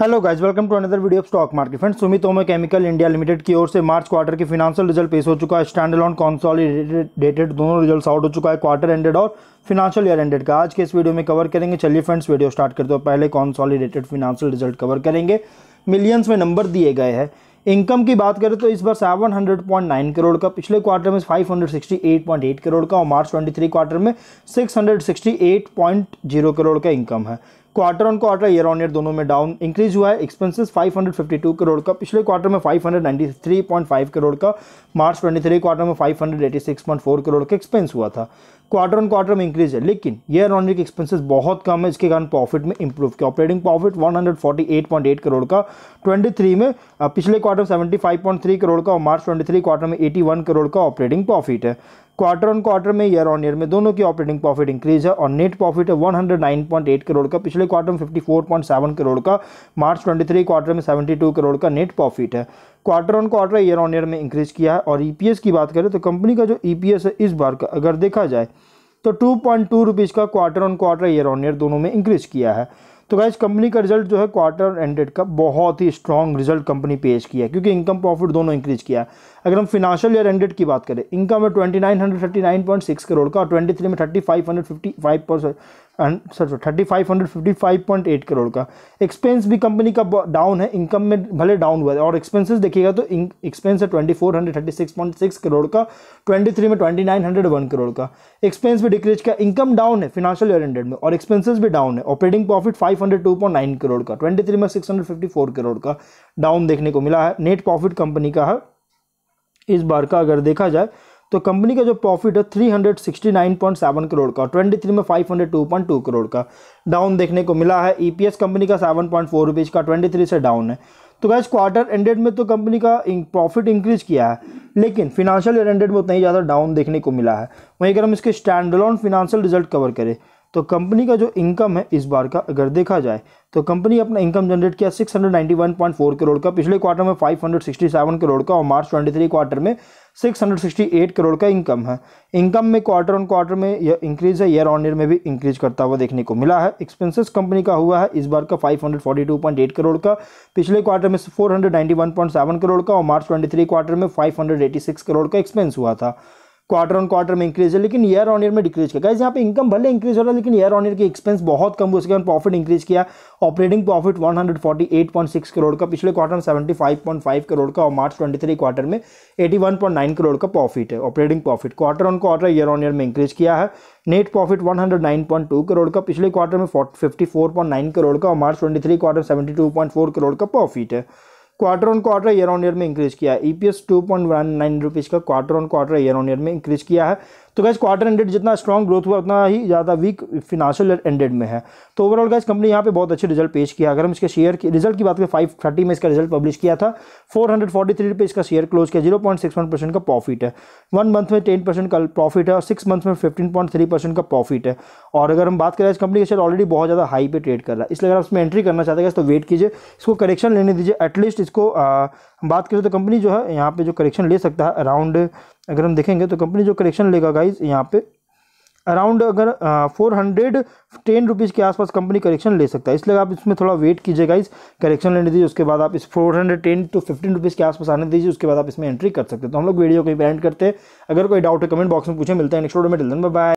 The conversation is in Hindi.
hello guys welcome to another video of stock market friends Sumitomo chemical India limited की ओर से मार्च क्वार्टर के फिनांशियल रिजल्ट पेश हो चुका है स्टैंड अलॉन कॉन्सॉलिडेटेड दोनों रिजल्ट आउट हो चुका है क्वार्टर एंडेड और फिनांशियल ईयर एंडेड का आज के इस वीडियो में कवर करेंगे चलिए फ्रेंड्स वीडियो स्टार्ट करते हो पहले कॉन्सॉलिडेटेड फिनांशियल रिजल्ट कवर करेंगे मिलियंस में नंबर दिए गए हैं इनकम की बात करें तो इस बार seven hundred point nine crore का पिछले क्वार्टर में five hundred sixty eight point eight crore का और मार्च ट्वेंटी थ्री क्वार्टर में six hundred sixty eight point zero crore का इनकम है quarter on quarter year on year दोनों में डाउन इंक्रीज हुआ है एक्सपेंसेस 552 करोड़ का पिछले क्वार्टर में 593.5 करोड़ का मार्च 23 क्वार्टर में 586.4 करोड़ का एक्सपेंस हुआ था क्वार्टर ऑन क्वार्टर में इंक्रीज है लेकिन ईयर ऑन ईयर एक्सपेंसेस बहुत कम है इसके कारण प्रॉफिट में इंप्रूव किया ऑपरेटिंग प्रॉफिट 148.8 करोड़ का 23 में पिछले क्वार्टर में 75.3 करोड़ का और मार्च 23 क्वार्टर में 81 करोड़ का ऑपरेटिंग प्रॉफिट है क्वार्टर ऑन क्वार्टर में ईयर ऑन ईयर में दोनों की ऑपरेटिंग प्रॉफिट इंक्रीज है और नेट प्रॉफिट है 109.8 करोड़ का पिछले क्वार्टर में 54.7 करोड़ का मार्च 23 क्वार्टर में 72 करोड़ का नेट प्रॉफिट है quarter on quarter year on year में इंक्रीज किया है और ईपीएस e की बात करें तो कंपनी का जो ई e है इस बार का अगर देखा जाए तो टू पॉइंट टू रुपीज़ का quarter on quarter year on year दोनों में इंक्रीज किया है तो गाइज कंपनी का रिजल्ट जो है क्वार्टर एंडेड का बहुत ही स्ट्रॉन्ग रिजल्ट कंपनी पेश किया है क्योंकि इनकम प्रॉफिट दोनों इंक्रीज किया है अगर हम फिनेंशियल ईयर एंडेड की बात करें इनकम है twenty nine hundred thirty nine point six crore का और ट्वेंटी थ्री में thirty five hundred fifty five percent thirty five hundred fifty five point eight crore का एक्सपेंस भी कंपनी का डाउन है इनकम में भले डाउन हुआ है और एक्सपेंसेस देखिएगा तो एक्सपेंस है twenty four hundred thirty six point six crore का ट्वेंटी थ्री में twenty nine hundred one crore का एक्सपेंस भी डिक्रीज किया इनकम डाउन है फिनेंशियल ईयर में और एक्सपेंसेस भी डाउन है operating profit five hundred two point nine crore का ट्वेंटी थ्री में six hundred fifty four crore का डाउन देखने को मिला है नेट प्रॉफिट कंपनी का है इस बार का अगर देखा जाए तो कंपनी का जो प्रॉफिट है सेवन करोड़ का 23 में 502.2 करोड़ का डाउन देखने को मिला है ईपीएस e कंपनी का सेवन पॉइंट फोर रुपीज़ का 23 से डाउन है तो गैस क्वार्टर एंडेड में तो कंपनी का प्रॉफिट इंक्रीज किया है लेकिन फिनेंशियल एंडेड में उतना ही ज़्यादा डाउन देखने को मिला है वहीं अगर हम इसके स्टैंड फिनेंशियल रिजल्ट कवर करें तो कंपनी का जो इनकम है इस बार का अगर देखा जाए तो कंपनी अपना इनकम जनरेट किया 691.4 करोड़ का पिछले क्वार्टर में 567 करोड़ का और मार्च 23 क्वार्टर में 668 करोड़ का इनकम है इनकम में क्वार्टर ऑन क्वार्टर में यह इंक्रीज है ईयर ऑन ईयर में भी इंक्रीज करता हुआ देखने को मिला है एक्सपेंसेस कंपनी का हुआ है इस बार का 542.8 करोड़ का पिछले क्वार्टर में 491.7 करोड़ का और मार्च 23 क्वार्टर में 586 करोड़ का एक्सपेंस हुआ था क्वार्टर ऑन क्वार्टर में इंक्रीज है लेकिन ईयर ऑन ईयर में डिक्रीज किया गाइज यहाँ पे इनकम भले इंक्रीज हो रहा है लेकिन ईयर ऑन ईयर के एक्सपेंस बहुत कम उसके कारण प्रॉफिट इंक्रीज किया ऑपरेटिंग प्रॉफिट 148.6 करोड़ का पिछले क्वार्टर में 75.5 करोड़ का और मार्च 23 क्वार्टर में 81.9 करोड़ का प्रॉफिट है operating profit quarter on quarter year on year में इंक्रीज किया है नेट प्रॉफिट 109.2 करोड़ का पिछले क्वार्टर में 54.9 करोड़ का और मार्च 23 क्वार्टर 72.4 करोड़ का प्रॉफिट है quarter on quarter year on year में इंक्रीज किया है E P two point one nine rupees का quarter on quarter year on year में इंक्रीज किया है तो गैस क्वार्टर एंडेड जितना स्ट्रॉग ग्रोथ हुआ उतना ही ज़्यादा वीक फिनाशियल एंडेड में है तो ओवरऑल गैस कंपनी यहाँ पे बहुत अच्छे रिजल्ट पेश किया अगर हम इसके शेयर की रिजल्ट की बात करें फाइव थर्टी में इसका रिजल्ट पब्लिश किया था फोर हंड्रेड फोर्टी थ्री पे इसका शेयर क्लोज किया zero point six one percent का प्रॉफिट है वन मंथ में टेन परसेंट का प्रॉफिट है और सिक्स मंथ में फिफ्टीन पॉइंट थ्री परसेंट का प्रॉफिट है और अगर हम बात करें इस कंपनी का शेयर ऑलरेडी बहुत ज़्यादा हाई पे ट्रेड कर रहा है इसलिए अगर उसमें एंट्री करना चाहते हैं तो वेट कीजिए इसको करेक्शन लेने दीजिए एटलीस्ट इसको बात करें तो कंपनी जो है यहाँ पे जो करेक्शन ले सकता है अराउंड अगर हम देखेंगे तो कंपनी जो कलेक्शन लेगा गाइज यहाँ पे अराउंड अगर फोर हंड्रेड टेन रुपीज़ के आसपास कंपनी करेक्शन ले सकता है इसलिए आप इसमें थोड़ा वेट कीजिए गाइज करेक्शन लेने दीजिए उसके बाद आप इस four hundred ten to fifteen rupees के आसपास आने दीजिए उसके बाद आप इसमें एंट्री कर सकते हैं तो हम लोग वीडियो को एंड करते हैं अगर कोई डाउट है कमेंट बॉक्स में पूछे मिलता है नेक्स्ट वीडियो में डिलन बाय